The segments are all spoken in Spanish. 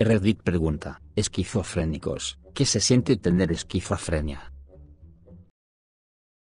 Reddit pregunta, esquizofrénicos, ¿qué se siente tener esquizofrenia?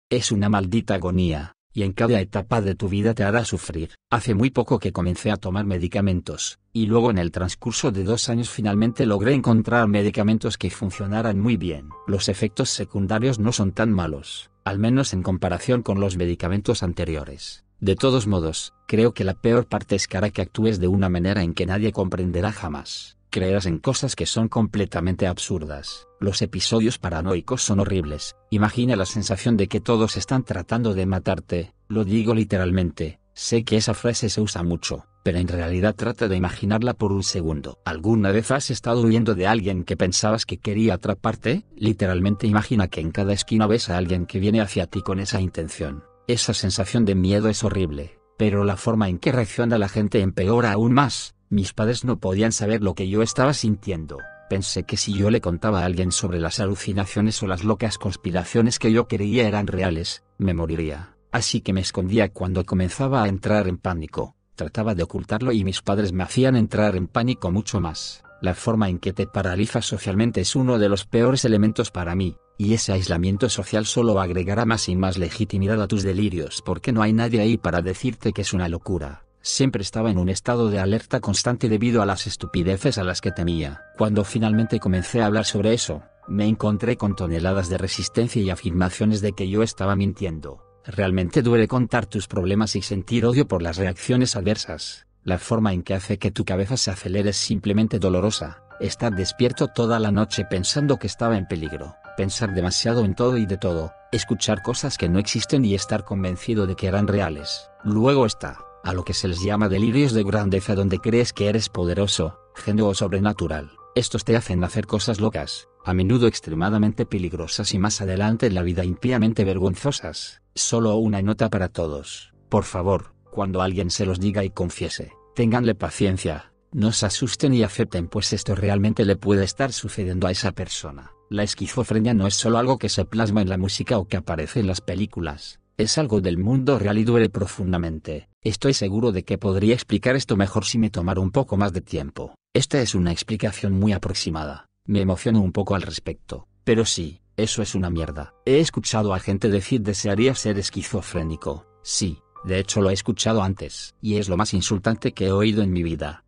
Es una maldita agonía, y en cada etapa de tu vida te hará sufrir. Hace muy poco que comencé a tomar medicamentos, y luego en el transcurso de dos años finalmente logré encontrar medicamentos que funcionaran muy bien. Los efectos secundarios no son tan malos, al menos en comparación con los medicamentos anteriores. De todos modos, creo que la peor parte es que hará que actúes de una manera en que nadie comprenderá jamás creerás en cosas que son completamente absurdas. Los episodios paranoicos son horribles. Imagina la sensación de que todos están tratando de matarte. Lo digo literalmente. Sé que esa frase se usa mucho, pero en realidad trata de imaginarla por un segundo. ¿Alguna vez has estado huyendo de alguien que pensabas que quería atraparte? Literalmente imagina que en cada esquina ves a alguien que viene hacia ti con esa intención. Esa sensación de miedo es horrible, pero la forma en que reacciona la gente empeora aún más. Mis padres no podían saber lo que yo estaba sintiendo. Pensé que si yo le contaba a alguien sobre las alucinaciones o las locas conspiraciones que yo creía eran reales, me moriría. Así que me escondía cuando comenzaba a entrar en pánico. Trataba de ocultarlo y mis padres me hacían entrar en pánico mucho más. La forma en que te paralizas socialmente es uno de los peores elementos para mí, y ese aislamiento social solo agregará más y más legitimidad a tus delirios porque no hay nadie ahí para decirte que es una locura siempre estaba en un estado de alerta constante debido a las estupideces a las que temía. Cuando finalmente comencé a hablar sobre eso, me encontré con toneladas de resistencia y afirmaciones de que yo estaba mintiendo. Realmente duele contar tus problemas y sentir odio por las reacciones adversas. La forma en que hace que tu cabeza se acelere es simplemente dolorosa. Estar despierto toda la noche pensando que estaba en peligro, pensar demasiado en todo y de todo, escuchar cosas que no existen y estar convencido de que eran reales. Luego está, a lo que se les llama delirios de grandeza donde crees que eres poderoso, genio o sobrenatural. Estos te hacen hacer cosas locas, a menudo extremadamente peligrosas y más adelante en la vida impíamente vergonzosas. Solo una nota para todos. Por favor, cuando alguien se los diga y confiese, tenganle paciencia, no se asusten y acepten pues esto realmente le puede estar sucediendo a esa persona. La esquizofrenia no es solo algo que se plasma en la música o que aparece en las películas, es algo del mundo real y duele profundamente. Estoy seguro de que podría explicar esto mejor si me tomara un poco más de tiempo. Esta es una explicación muy aproximada. Me emociono un poco al respecto. Pero sí, eso es una mierda. He escuchado a gente decir desearía ser esquizofrénico. Sí, de hecho lo he escuchado antes. Y es lo más insultante que he oído en mi vida.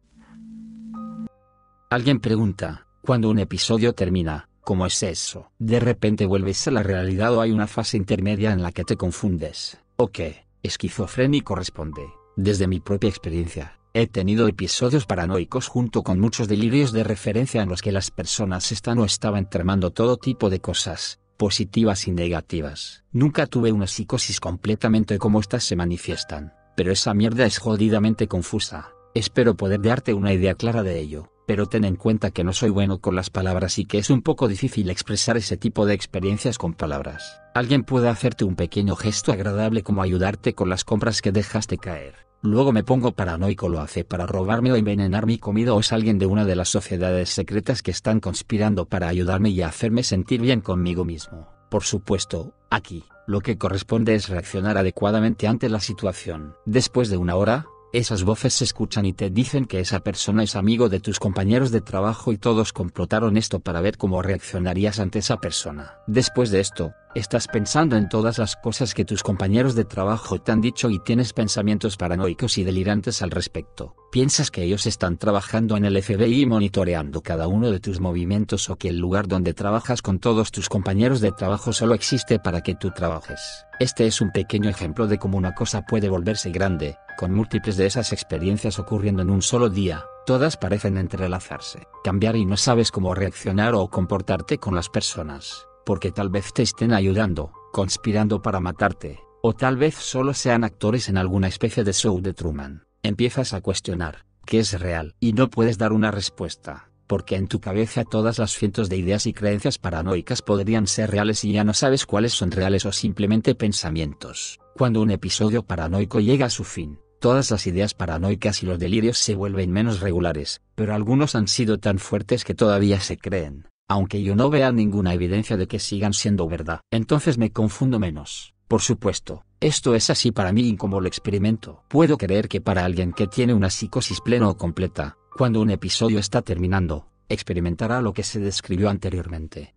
Alguien pregunta, cuando un episodio termina, ¿cómo es eso? ¿De repente vuelves a la realidad o hay una fase intermedia en la que te confundes? ¿O qué? esquizofrénico responde, desde mi propia experiencia, he tenido episodios paranoicos junto con muchos delirios de referencia en los que las personas están o estaban tramando todo tipo de cosas, positivas y negativas. Nunca tuve una psicosis completamente como estas se manifiestan, pero esa mierda es jodidamente confusa. Espero poder darte una idea clara de ello pero ten en cuenta que no soy bueno con las palabras y que es un poco difícil expresar ese tipo de experiencias con palabras. Alguien puede hacerte un pequeño gesto agradable como ayudarte con las compras que dejaste caer. Luego me pongo paranoico, lo hace para robarme o envenenar mi comida o es alguien de una de las sociedades secretas que están conspirando para ayudarme y hacerme sentir bien conmigo mismo. Por supuesto, aquí, lo que corresponde es reaccionar adecuadamente ante la situación. Después de una hora, esas voces se escuchan y te dicen que esa persona es amigo de tus compañeros de trabajo y todos complotaron esto para ver cómo reaccionarías ante esa persona. Después de esto, Estás pensando en todas las cosas que tus compañeros de trabajo te han dicho y tienes pensamientos paranoicos y delirantes al respecto. Piensas que ellos están trabajando en el FBI monitoreando cada uno de tus movimientos o que el lugar donde trabajas con todos tus compañeros de trabajo solo existe para que tú trabajes. Este es un pequeño ejemplo de cómo una cosa puede volverse grande, con múltiples de esas experiencias ocurriendo en un solo día. Todas parecen entrelazarse, cambiar y no sabes cómo reaccionar o comportarte con las personas porque tal vez te estén ayudando, conspirando para matarte, o tal vez solo sean actores en alguna especie de show de Truman. Empiezas a cuestionar, ¿qué es real? Y no puedes dar una respuesta, porque en tu cabeza todas las cientos de ideas y creencias paranoicas podrían ser reales y ya no sabes cuáles son reales o simplemente pensamientos. Cuando un episodio paranoico llega a su fin, todas las ideas paranoicas y los delirios se vuelven menos regulares, pero algunos han sido tan fuertes que todavía se creen aunque yo no vea ninguna evidencia de que sigan siendo verdad. Entonces me confundo menos. Por supuesto, esto es así para mí y como lo experimento. Puedo creer que para alguien que tiene una psicosis plena o completa, cuando un episodio está terminando, experimentará lo que se describió anteriormente.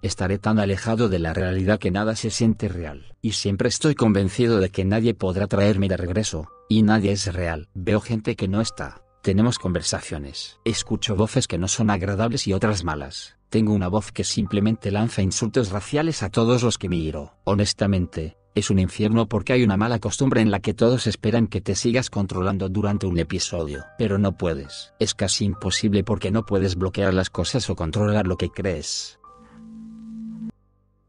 Estaré tan alejado de la realidad que nada se siente real. Y siempre estoy convencido de que nadie podrá traerme de regreso, y nadie es real. Veo gente que no está tenemos conversaciones. Escucho voces que no son agradables y otras malas. Tengo una voz que simplemente lanza insultos raciales a todos los que miro. Honestamente, es un infierno porque hay una mala costumbre en la que todos esperan que te sigas controlando durante un episodio. Pero no puedes. Es casi imposible porque no puedes bloquear las cosas o controlar lo que crees.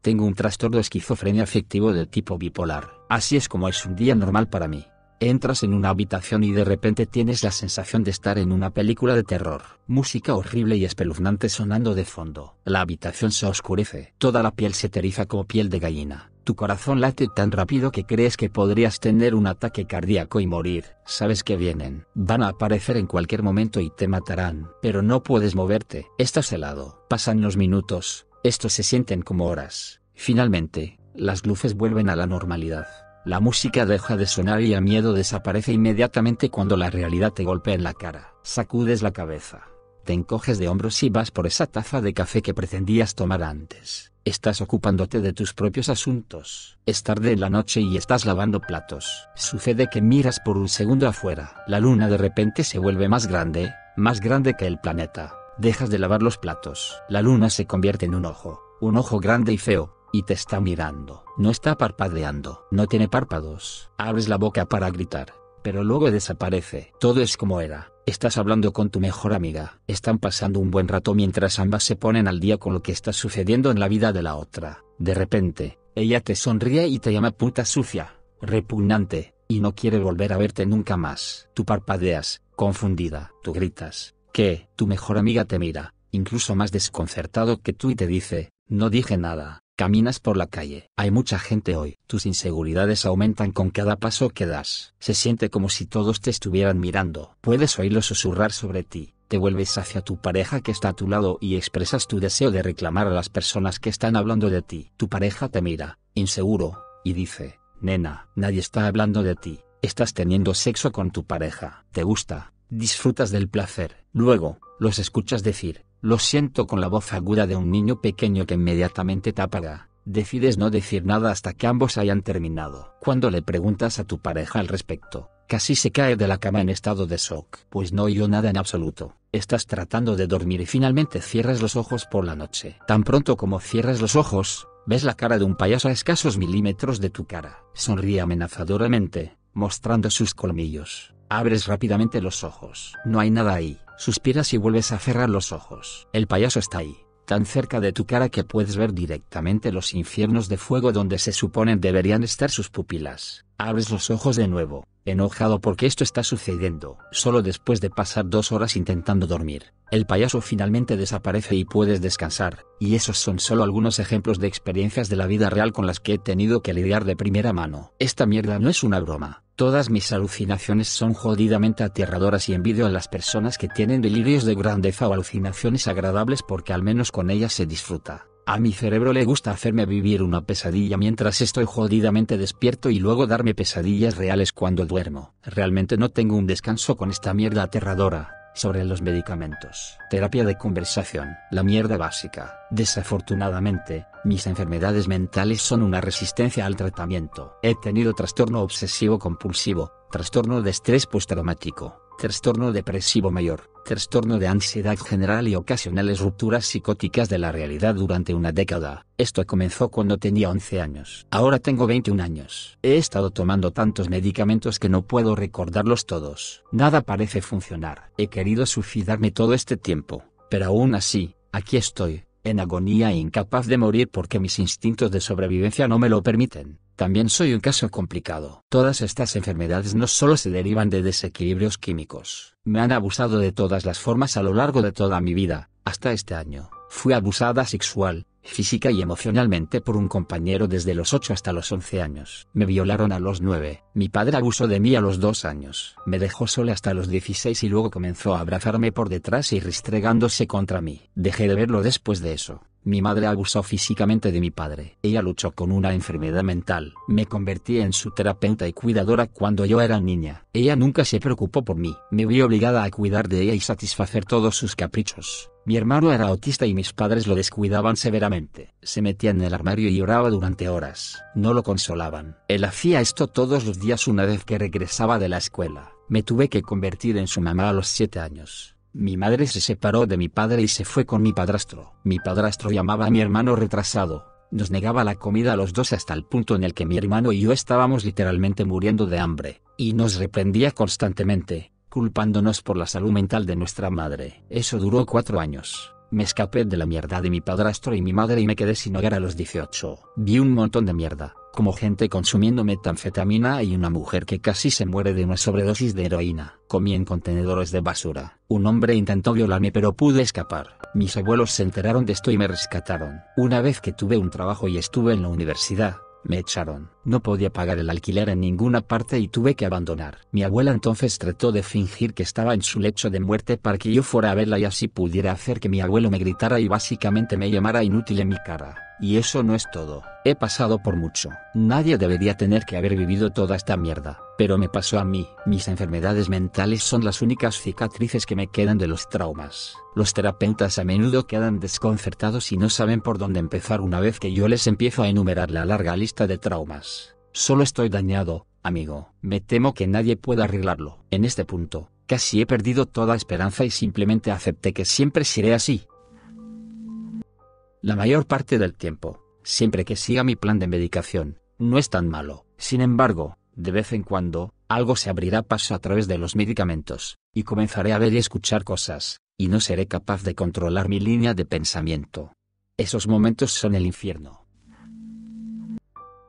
Tengo un trastorno esquizofrenia afectivo del tipo bipolar. Así es como es un día normal para mí. Entras en una habitación y de repente tienes la sensación de estar en una película de terror. Música horrible y espeluznante sonando de fondo. La habitación se oscurece. Toda la piel se teriza como piel de gallina. Tu corazón late tan rápido que crees que podrías tener un ataque cardíaco y morir. Sabes que vienen. Van a aparecer en cualquier momento y te matarán. Pero no puedes moverte. Estás helado. Pasan los minutos. Estos se sienten como horas. Finalmente, las luces vuelven a la normalidad la música deja de sonar y el miedo desaparece inmediatamente cuando la realidad te golpea en la cara. Sacudes la cabeza. Te encoges de hombros y vas por esa taza de café que pretendías tomar antes. Estás ocupándote de tus propios asuntos. Es tarde en la noche y estás lavando platos. Sucede que miras por un segundo afuera. La luna de repente se vuelve más grande, más grande que el planeta. Dejas de lavar los platos. La luna se convierte en un ojo. Un ojo grande y feo, y te está mirando. No está parpadeando, no tiene párpados. Abres la boca para gritar, pero luego desaparece. Todo es como era. Estás hablando con tu mejor amiga. Están pasando un buen rato mientras ambas se ponen al día con lo que está sucediendo en la vida de la otra. De repente, ella te sonríe y te llama puta sucia, repugnante, y no quiere volver a verte nunca más. Tú parpadeas, confundida. Tú gritas, que tu mejor amiga te mira, incluso más desconcertado que tú y te dice, no dije nada, Caminas por la calle. Hay mucha gente hoy. Tus inseguridades aumentan con cada paso que das. Se siente como si todos te estuvieran mirando. Puedes oírlos susurrar sobre ti. Te vuelves hacia tu pareja que está a tu lado y expresas tu deseo de reclamar a las personas que están hablando de ti. Tu pareja te mira, inseguro, y dice, nena, nadie está hablando de ti. Estás teniendo sexo con tu pareja. Te gusta. Disfrutas del placer. Luego, los escuchas decir, lo siento con la voz aguda de un niño pequeño que inmediatamente te apaga. Decides no decir nada hasta que ambos hayan terminado. Cuando le preguntas a tu pareja al respecto, casi se cae de la cama en estado de shock. Pues no oyó nada en absoluto. Estás tratando de dormir y finalmente cierras los ojos por la noche. Tan pronto como cierras los ojos, ves la cara de un payaso a escasos milímetros de tu cara. Sonríe amenazadoramente, mostrando sus colmillos. Abres rápidamente los ojos. No hay nada ahí. Suspiras y vuelves a cerrar los ojos. El payaso está ahí, tan cerca de tu cara que puedes ver directamente los infiernos de fuego donde se suponen deberían estar sus pupilas. Abres los ojos de nuevo, enojado porque esto está sucediendo. Solo después de pasar dos horas intentando dormir, el payaso finalmente desaparece y puedes descansar, y esos son solo algunos ejemplos de experiencias de la vida real con las que he tenido que lidiar de primera mano. Esta mierda no es una broma. Todas mis alucinaciones son jodidamente aterradoras y envidio a las personas que tienen delirios de grandeza o alucinaciones agradables porque al menos con ellas se disfruta. A mi cerebro le gusta hacerme vivir una pesadilla mientras estoy jodidamente despierto y luego darme pesadillas reales cuando duermo. Realmente no tengo un descanso con esta mierda aterradora sobre los medicamentos. Terapia de conversación, la mierda básica. Desafortunadamente, mis enfermedades mentales son una resistencia al tratamiento. He tenido trastorno obsesivo compulsivo, trastorno de estrés postraumático, trastorno depresivo mayor, trastorno de ansiedad general y ocasionales rupturas psicóticas de la realidad durante una década. Esto comenzó cuando tenía 11 años. Ahora tengo 21 años. He estado tomando tantos medicamentos que no puedo recordarlos todos. Nada parece funcionar. He querido suicidarme todo este tiempo, pero aún así, aquí estoy, en agonía e incapaz de morir porque mis instintos de sobrevivencia no me lo permiten. También soy un caso complicado. Todas estas enfermedades no solo se derivan de desequilibrios químicos. Me han abusado de todas las formas a lo largo de toda mi vida, hasta este año. Fui abusada sexual, física y emocionalmente por un compañero desde los 8 hasta los 11 años. Me violaron a los 9. Mi padre abusó de mí a los 2 años. Me dejó sola hasta los 16 y luego comenzó a abrazarme por detrás y restregándose contra mí. Dejé de verlo después de eso. Mi madre abusó físicamente de mi padre. Ella luchó con una enfermedad mental. Me convertí en su terapeuta y cuidadora cuando yo era niña. Ella nunca se preocupó por mí. Me vi obligada a cuidar de ella y satisfacer todos sus caprichos. Mi hermano era autista y mis padres lo descuidaban severamente. Se metía en el armario y lloraba durante horas. No lo consolaban. Él hacía esto todos los días una vez que regresaba de la escuela. Me tuve que convertir en su mamá a los siete años. Mi madre se separó de mi padre y se fue con mi padrastro. Mi padrastro llamaba a mi hermano retrasado. Nos negaba la comida a los dos hasta el punto en el que mi hermano y yo estábamos literalmente muriendo de hambre, y nos reprendía constantemente, culpándonos por la salud mental de nuestra madre. Eso duró cuatro años. Me escapé de la mierda de mi padrastro y mi madre y me quedé sin hogar a los 18. Vi un montón de mierda, como gente consumiendo metanfetamina y una mujer que casi se muere de una sobredosis de heroína. Comí en contenedores de basura. Un hombre intentó violarme pero pude escapar. Mis abuelos se enteraron de esto y me rescataron. Una vez que tuve un trabajo y estuve en la universidad, me echaron. No podía pagar el alquiler en ninguna parte y tuve que abandonar. Mi abuela entonces trató de fingir que estaba en su lecho de muerte para que yo fuera a verla y así pudiera hacer que mi abuelo me gritara y básicamente me llamara inútil en mi cara. Y eso no es todo. He pasado por mucho. Nadie debería tener que haber vivido toda esta mierda. Pero me pasó a mí. Mis enfermedades mentales son las únicas cicatrices que me quedan de los traumas. Los terapeutas a menudo quedan desconcertados y no saben por dónde empezar una vez que yo les empiezo a enumerar la larga lista de traumas. Solo estoy dañado, amigo. Me temo que nadie pueda arreglarlo. En este punto, casi he perdido toda esperanza y simplemente acepté que siempre seré así. La mayor parte del tiempo, siempre que siga mi plan de medicación, no es tan malo. Sin embargo, de vez en cuando, algo se abrirá paso a través de los medicamentos, y comenzaré a ver y escuchar cosas, y no seré capaz de controlar mi línea de pensamiento. Esos momentos son el infierno.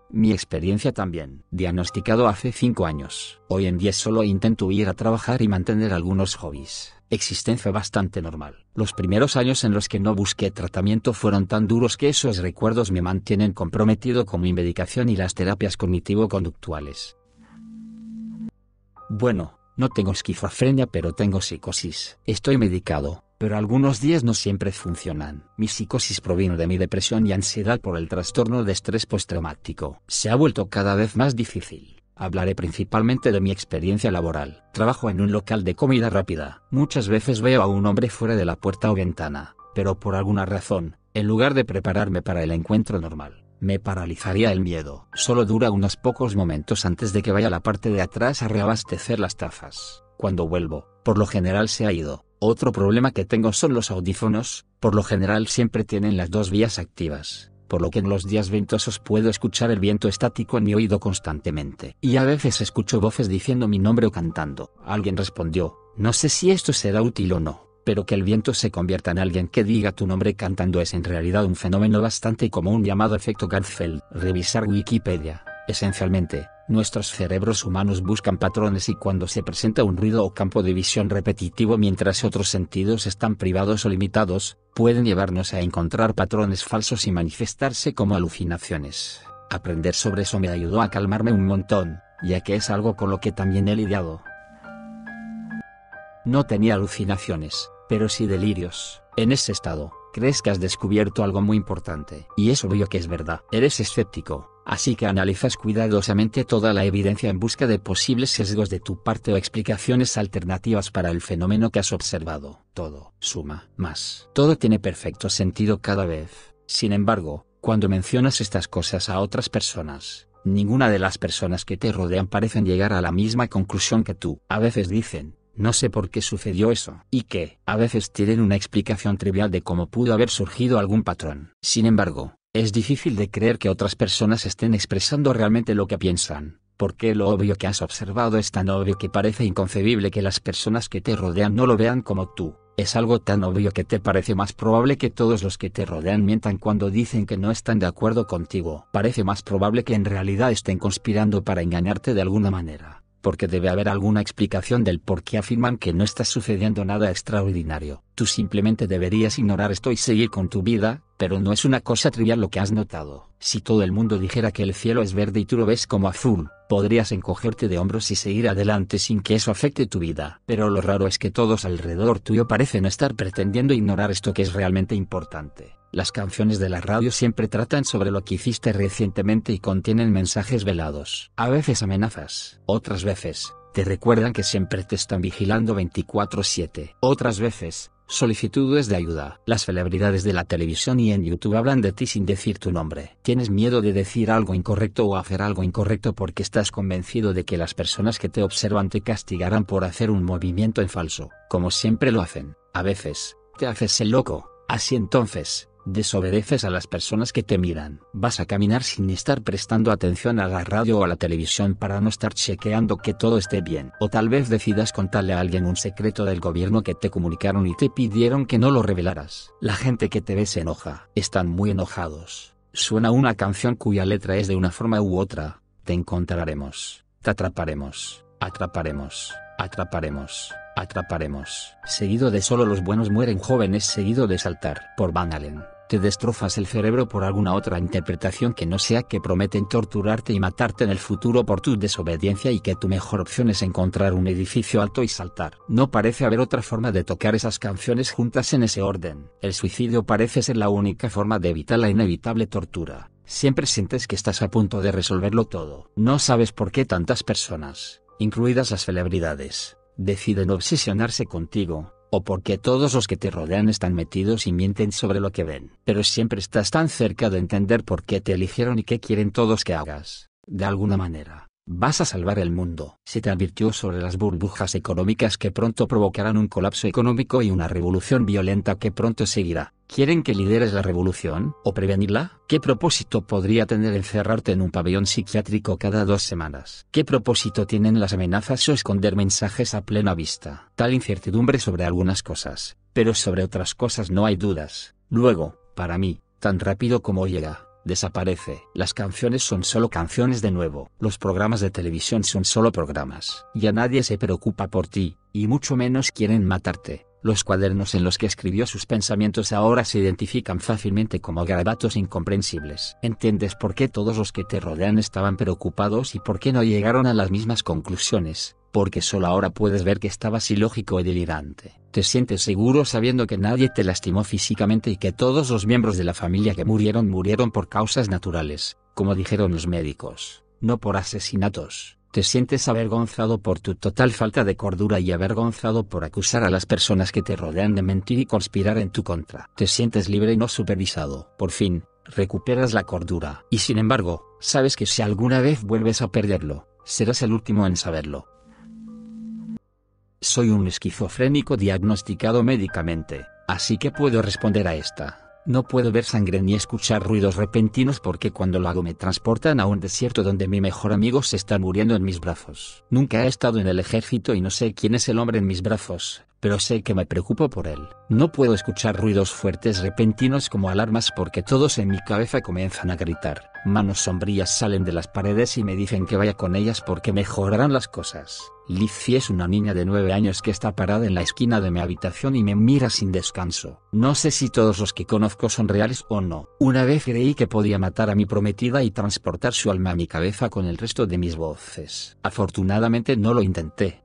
Mi experiencia también. Diagnosticado hace 5 años. Hoy en día solo intento ir a trabajar y mantener algunos hobbies. Existencia bastante normal. Los primeros años en los que no busqué tratamiento fueron tan duros que esos recuerdos me mantienen comprometido con mi medicación y las terapias cognitivo-conductuales. Bueno, no tengo esquizofrenia pero tengo psicosis. Estoy medicado, pero algunos días no siempre funcionan. Mi psicosis provino de mi depresión y ansiedad por el trastorno de estrés postraumático. Se ha vuelto cada vez más difícil. Hablaré principalmente de mi experiencia laboral. Trabajo en un local de comida rápida. Muchas veces veo a un hombre fuera de la puerta o ventana, pero por alguna razón, en lugar de prepararme para el encuentro normal, me paralizaría el miedo. Solo dura unos pocos momentos antes de que vaya a la parte de atrás a reabastecer las tazas. Cuando vuelvo, por lo general se ha ido otro problema que tengo son los audífonos, por lo general siempre tienen las dos vías activas, por lo que en los días ventosos puedo escuchar el viento estático en mi oído constantemente. Y a veces escucho voces diciendo mi nombre o cantando. Alguien respondió, no sé si esto será útil o no, pero que el viento se convierta en alguien que diga tu nombre cantando es en realidad un fenómeno bastante común llamado efecto Garfield. Revisar Wikipedia, esencialmente, Nuestros cerebros humanos buscan patrones y cuando se presenta un ruido o campo de visión repetitivo mientras otros sentidos están privados o limitados, pueden llevarnos a encontrar patrones falsos y manifestarse como alucinaciones. Aprender sobre eso me ayudó a calmarme un montón, ya que es algo con lo que también he lidiado. No tenía alucinaciones, pero sí delirios. En ese estado, crees que has descubierto algo muy importante, y es obvio que es verdad. Eres escéptico, así que analizas cuidadosamente toda la evidencia en busca de posibles sesgos de tu parte o explicaciones alternativas para el fenómeno que has observado. Todo suma más. Todo tiene perfecto sentido cada vez. Sin embargo, cuando mencionas estas cosas a otras personas, ninguna de las personas que te rodean parecen llegar a la misma conclusión que tú. A veces dicen, no sé por qué sucedió eso, y que, a veces tienen una explicación trivial de cómo pudo haber surgido algún patrón. Sin embargo, es difícil de creer que otras personas estén expresando realmente lo que piensan, porque lo obvio que has observado es tan obvio que parece inconcebible que las personas que te rodean no lo vean como tú. Es algo tan obvio que te parece más probable que todos los que te rodean mientan cuando dicen que no están de acuerdo contigo. Parece más probable que en realidad estén conspirando para engañarte de alguna manera porque debe haber alguna explicación del por qué afirman que no está sucediendo nada extraordinario. Tú simplemente deberías ignorar esto y seguir con tu vida, pero no es una cosa trivial lo que has notado. Si todo el mundo dijera que el cielo es verde y tú lo ves como azul, podrías encogerte de hombros y seguir adelante sin que eso afecte tu vida. Pero lo raro es que todos alrededor tuyo parecen estar pretendiendo ignorar esto que es realmente importante. Las canciones de la radio siempre tratan sobre lo que hiciste recientemente y contienen mensajes velados. A veces amenazas, otras veces, te recuerdan que siempre te están vigilando 24/7. Otras veces, solicitudes de ayuda. Las celebridades de la televisión y en YouTube hablan de ti sin decir tu nombre. Tienes miedo de decir algo incorrecto o hacer algo incorrecto porque estás convencido de que las personas que te observan te castigarán por hacer un movimiento en falso, como siempre lo hacen. A veces, te haces el loco, así entonces, Desobedeces a las personas que te miran. Vas a caminar sin estar prestando atención a la radio o a la televisión para no estar chequeando que todo esté bien. O tal vez decidas contarle a alguien un secreto del gobierno que te comunicaron y te pidieron que no lo revelaras. La gente que te ve se enoja. Están muy enojados. Suena una canción cuya letra es de una forma u otra. Te encontraremos. Te atraparemos. Atraparemos. Atraparemos atraparemos. Seguido de solo los buenos mueren jóvenes, seguido de saltar por Van Allen te destrozas el cerebro por alguna otra interpretación que no sea que prometen torturarte y matarte en el futuro por tu desobediencia y que tu mejor opción es encontrar un edificio alto y saltar. No parece haber otra forma de tocar esas canciones juntas en ese orden. El suicidio parece ser la única forma de evitar la inevitable tortura. Siempre sientes que estás a punto de resolverlo todo. No sabes por qué tantas personas, incluidas las celebridades, deciden obsesionarse contigo, o porque todos los que te rodean están metidos y mienten sobre lo que ven. Pero siempre estás tan cerca de entender por qué te eligieron y qué quieren todos que hagas. De alguna manera, vas a salvar el mundo. Se te advirtió sobre las burbujas económicas que pronto provocarán un colapso económico y una revolución violenta que pronto seguirá. ¿Quieren que lideres la revolución o prevenirla? ¿Qué propósito podría tener encerrarte en un pabellón psiquiátrico cada dos semanas? ¿Qué propósito tienen las amenazas o esconder mensajes a plena vista? Tal incertidumbre sobre algunas cosas, pero sobre otras cosas no hay dudas. Luego, para mí, tan rápido como llega, desaparece. Las canciones son solo canciones de nuevo, los programas de televisión son solo programas. Ya nadie se preocupa por ti, y mucho menos quieren matarte. Los cuadernos en los que escribió sus pensamientos ahora se identifican fácilmente como grabatos incomprensibles. Entiendes por qué todos los que te rodean estaban preocupados y por qué no llegaron a las mismas conclusiones, porque solo ahora puedes ver que estabas ilógico y delirante. Te sientes seguro sabiendo que nadie te lastimó físicamente y que todos los miembros de la familia que murieron murieron por causas naturales, como dijeron los médicos, no por asesinatos te sientes avergonzado por tu total falta de cordura y avergonzado por acusar a las personas que te rodean de mentir y conspirar en tu contra. Te sientes libre y no supervisado. Por fin, recuperas la cordura. Y sin embargo, sabes que si alguna vez vuelves a perderlo, serás el último en saberlo. Soy un esquizofrénico diagnosticado médicamente, así que puedo responder a esta. No puedo ver sangre ni escuchar ruidos repentinos porque cuando lo hago me transportan a un desierto donde mi mejor amigo se está muriendo en mis brazos. Nunca he estado en el ejército y no sé quién es el hombre en mis brazos, pero sé que me preocupo por él. No puedo escuchar ruidos fuertes repentinos como alarmas porque todos en mi cabeza comienzan a gritar. Manos sombrías salen de las paredes y me dicen que vaya con ellas porque mejorarán las cosas. Lizzie es una niña de nueve años que está parada en la esquina de mi habitación y me mira sin descanso. No sé si todos los que conozco son reales o no. Una vez creí que podía matar a mi prometida y transportar su alma a mi cabeza con el resto de mis voces. Afortunadamente no lo intenté.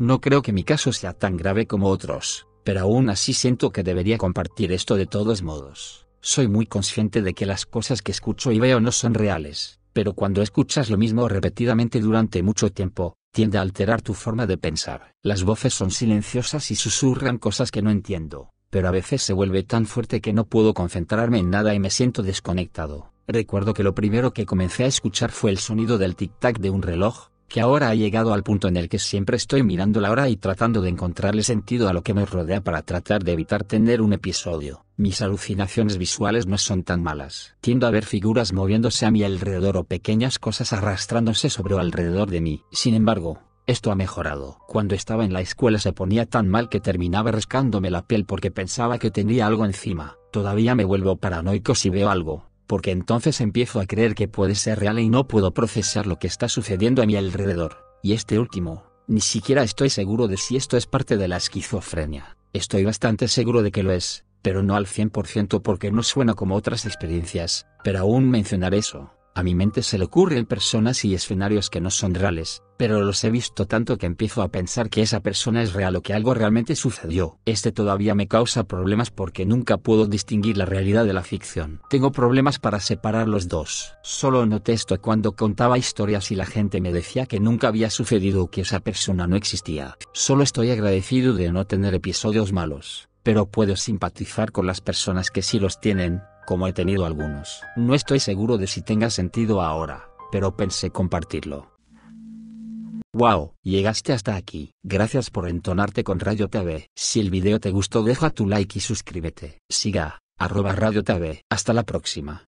No creo que mi caso sea tan grave como otros, pero aún así siento que debería compartir esto de todos modos. Soy muy consciente de que las cosas que escucho y veo no son reales, pero cuando escuchas lo mismo repetidamente durante mucho tiempo, tiende a alterar tu forma de pensar. Las voces son silenciosas y susurran cosas que no entiendo, pero a veces se vuelve tan fuerte que no puedo concentrarme en nada y me siento desconectado. Recuerdo que lo primero que comencé a escuchar fue el sonido del tic-tac de un reloj, que ahora ha llegado al punto en el que siempre estoy mirando la hora y tratando de encontrarle sentido a lo que me rodea para tratar de evitar tener un episodio. Mis alucinaciones visuales no son tan malas. Tiendo a ver figuras moviéndose a mi alrededor o pequeñas cosas arrastrándose sobre o alrededor de mí. Sin embargo, esto ha mejorado. Cuando estaba en la escuela se ponía tan mal que terminaba rascándome la piel porque pensaba que tenía algo encima. Todavía me vuelvo paranoico si veo algo, porque entonces empiezo a creer que puede ser real y no puedo procesar lo que está sucediendo a mi alrededor. Y este último, ni siquiera estoy seguro de si esto es parte de la esquizofrenia. Estoy bastante seguro de que lo es, pero no al 100% porque no suena como otras experiencias, pero aún mencionar eso, a mi mente se le ocurren personas y escenarios que no son reales, pero los he visto tanto que empiezo a pensar que esa persona es real o que algo realmente sucedió. Este todavía me causa problemas porque nunca puedo distinguir la realidad de la ficción. Tengo problemas para separar los dos. Solo noté esto cuando contaba historias y la gente me decía que nunca había sucedido o que esa persona no existía. Solo estoy agradecido de no tener episodios malos pero puedo simpatizar con las personas que sí los tienen, como he tenido algunos. No estoy seguro de si tenga sentido ahora, pero pensé compartirlo. Wow, llegaste hasta aquí. Gracias por entonarte con Radio TV. Si el video te gustó deja tu like y suscríbete. Siga, arroba Radio TV. Hasta la próxima.